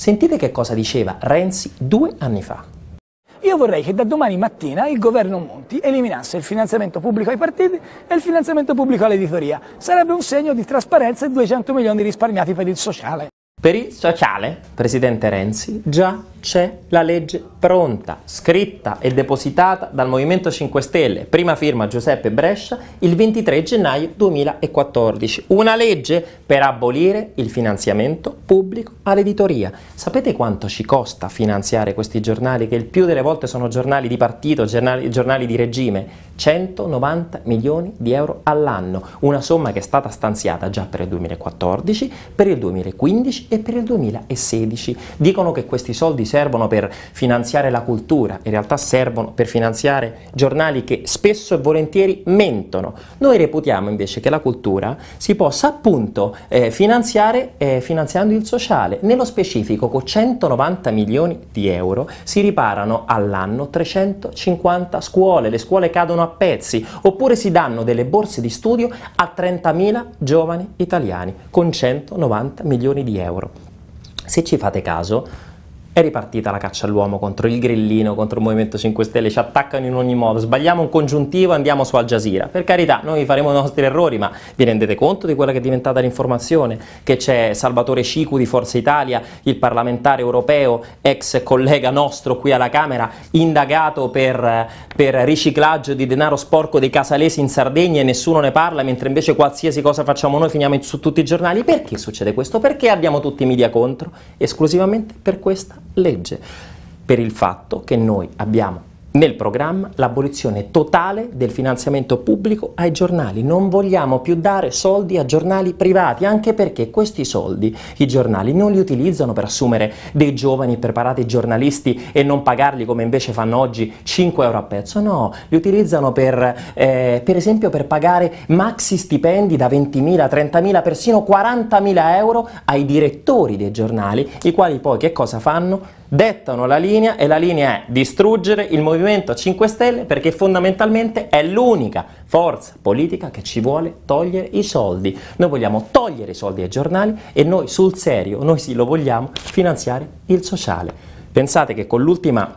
Sentite che cosa diceva Renzi due anni fa. Io vorrei che da domani mattina il governo Monti eliminasse il finanziamento pubblico ai partiti e il finanziamento pubblico all'editoria. Sarebbe un segno di trasparenza e 200 milioni risparmiati per il sociale. Per il sociale, Presidente Renzi, già c'è la legge pronta, scritta e depositata dal Movimento 5 Stelle, prima firma Giuseppe Brescia, il 23 gennaio 2014. Una legge per abolire il finanziamento pubblico all'editoria. Sapete quanto ci costa finanziare questi giornali, che il più delle volte sono giornali di partito, giornali, giornali di regime? 190 milioni di euro all'anno, una somma che è stata stanziata già per il 2014, per il 2015 e per il 2016. Dicono che questi soldi servono per finanziare la cultura, in realtà servono per finanziare giornali che spesso e volentieri mentono. Noi reputiamo invece che la cultura si possa appunto eh, finanziare eh, finanziando il sociale. Nello specifico con 190 milioni di euro si riparano all'anno 350 scuole, le scuole cadono a pezzi, oppure si danno delle borse di studio a 30.000 giovani italiani con 190 milioni di euro euro. Se ci fate caso, è ripartita la caccia all'uomo contro il grillino, contro il Movimento 5 Stelle, ci attaccano in ogni modo, sbagliamo un congiuntivo e andiamo su Al Jazeera. Per carità, noi faremo i nostri errori, ma vi rendete conto di quella che è diventata l'informazione? Che c'è Salvatore Cicu di Forza Italia, il parlamentare europeo, ex collega nostro qui alla Camera, indagato per, per riciclaggio di denaro sporco dei casalesi in Sardegna e nessuno ne parla, mentre invece qualsiasi cosa facciamo noi finiamo su tutti i giornali. Perché succede questo? Perché abbiamo tutti i media contro? Esclusivamente per questa legge per il fatto che noi abbiamo nel programma l'abolizione totale del finanziamento pubblico ai giornali. Non vogliamo più dare soldi a giornali privati, anche perché questi soldi i giornali non li utilizzano per assumere dei giovani preparati giornalisti e non pagarli come invece fanno oggi 5 euro a pezzo. No, li utilizzano per, eh, per esempio per pagare maxi stipendi da 20.000, 30.000, persino 40.000 euro ai direttori dei giornali, i quali poi che cosa fanno? dettano la linea e la linea è distruggere il Movimento 5 Stelle perché fondamentalmente è l'unica forza politica che ci vuole togliere i soldi. Noi vogliamo togliere i soldi ai giornali e noi sul serio, noi sì lo vogliamo, finanziare il sociale. Pensate che con l'ultima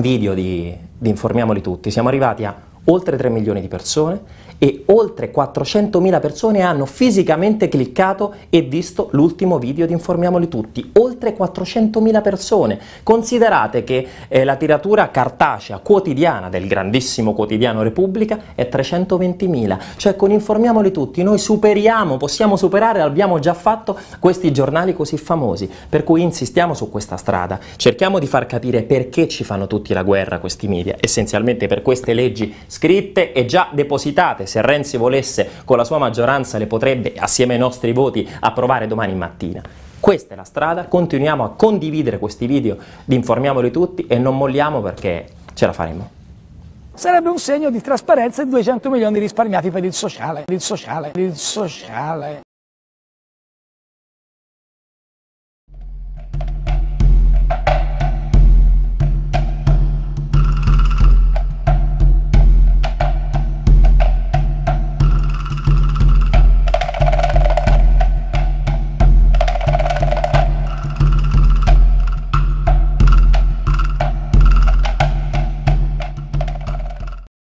video di, di Informiamoli Tutti siamo arrivati a oltre 3 milioni di persone e oltre 400.000 persone hanno fisicamente cliccato e visto l'ultimo video di Informiamoli Tutti, oltre 400.000 persone. Considerate che eh, la tiratura cartacea quotidiana del grandissimo quotidiano Repubblica è 320.000, cioè con Informiamoli Tutti noi superiamo, possiamo superare, abbiamo già fatto questi giornali così famosi, per cui insistiamo su questa strada, cerchiamo di far capire perché ci fanno tutti la guerra questi media, essenzialmente per queste leggi scritte e già depositate. Se Renzi volesse con la sua maggioranza le potrebbe, assieme ai nostri voti, approvare domani mattina. Questa è la strada, continuiamo a condividere questi video, vi informiamoli tutti e non molliamo perché ce la faremo. Sarebbe un segno di trasparenza e 200 milioni risparmiati per il sociale, il sociale, il sociale.